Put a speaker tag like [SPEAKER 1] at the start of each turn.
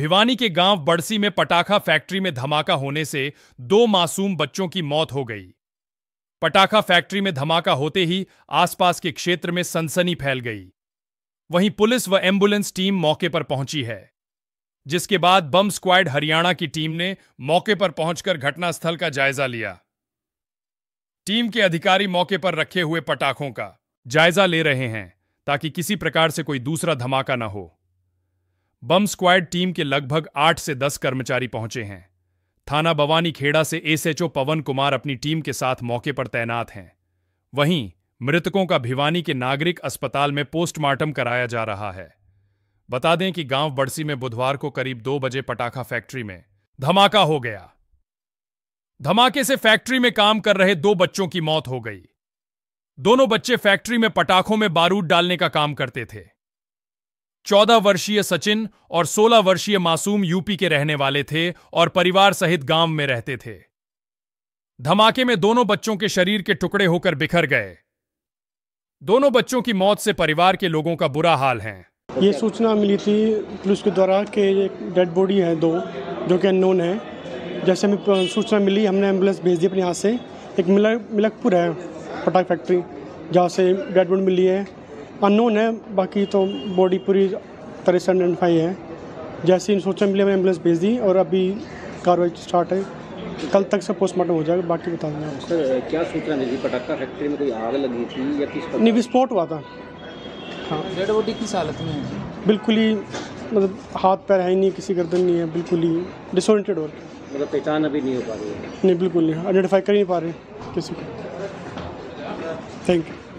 [SPEAKER 1] भिवानी के गांव बड़सी में पटाखा फैक्ट्री में धमाका होने से दो मासूम बच्चों की मौत हो गई पटाखा फैक्ट्री में धमाका होते ही आसपास के क्षेत्र में सनसनी फैल गई वहीं पुलिस व एम्बुलेंस टीम मौके पर पहुंची है जिसके बाद बम स्क्वाड हरियाणा की टीम ने मौके पर पहुंचकर घटनास्थल का जायजा लिया टीम के अधिकारी मौके पर रखे हुए पटाखों का जायजा ले रहे हैं ताकि किसी प्रकार से कोई दूसरा धमाका न हो बम स्क्वाड टीम के लगभग आठ से दस कर्मचारी पहुंचे हैं थाना भवानी खेड़ा से एसएचओ पवन कुमार अपनी टीम के साथ मौके पर तैनात हैं वहीं मृतकों का भिवानी के नागरिक अस्पताल में पोस्टमार्टम कराया जा रहा है बता दें कि गांव बड़सी में बुधवार को करीब दो बजे पटाखा फैक्ट्री में धमाका हो गया धमाके से फैक्ट्री में काम कर रहे दो बच्चों की मौत हो गई दोनों बच्चे फैक्ट्री में पटाखों में बारूद डालने का काम करते थे चौदह वर्षीय सचिन और सोलह वर्षीय मासूम यूपी के रहने वाले थे और परिवार सहित गांव में रहते थे धमाके में दोनों बच्चों के शरीर के टुकड़े होकर बिखर गए दोनों बच्चों की मौत से परिवार के लोगों का बुरा हाल है
[SPEAKER 2] ये सूचना मिली थी पुलिस के द्वारा कि डेड बॉडी है दो जो कि अननोन है जैसे हमें सूचना मिली हमने एम्बुलेंस भेज दी अपने यहाँ से एक मिलक मिलकपुर है पटाख फैक्ट्री जहाँ से डेड बॉडी मिली है अननोन है बाकी तो बॉडी पूरी तरह से आइडेंटिफाई है जैसे ही सोचा मिले मैंने एम्बुलेंस भेज दी और अभी कार्रवाई स्टार्ट है कल तक से पोस्टमार्टम हो जाएगा बाकी बता दूंगा सर क्या सूचना मिली पटाखा फैक्ट्री में कोई आग लगी थी या किस नहीं विस्फोट हुआ था
[SPEAKER 1] हाँ डेड बॉडी किस हालत में है
[SPEAKER 2] बिल्कुल ही मतलब हाथ पैर है ही नहीं किसी गर्दन नहीं है बिल्कुल ही डिसोरेंटेड
[SPEAKER 1] मतलब पहचान अभी नहीं हो पा रही है
[SPEAKER 2] नहीं बिल्कुल नहीं आइडेंटिफाई कर ही नहीं पा रहे किसी को थैंक यू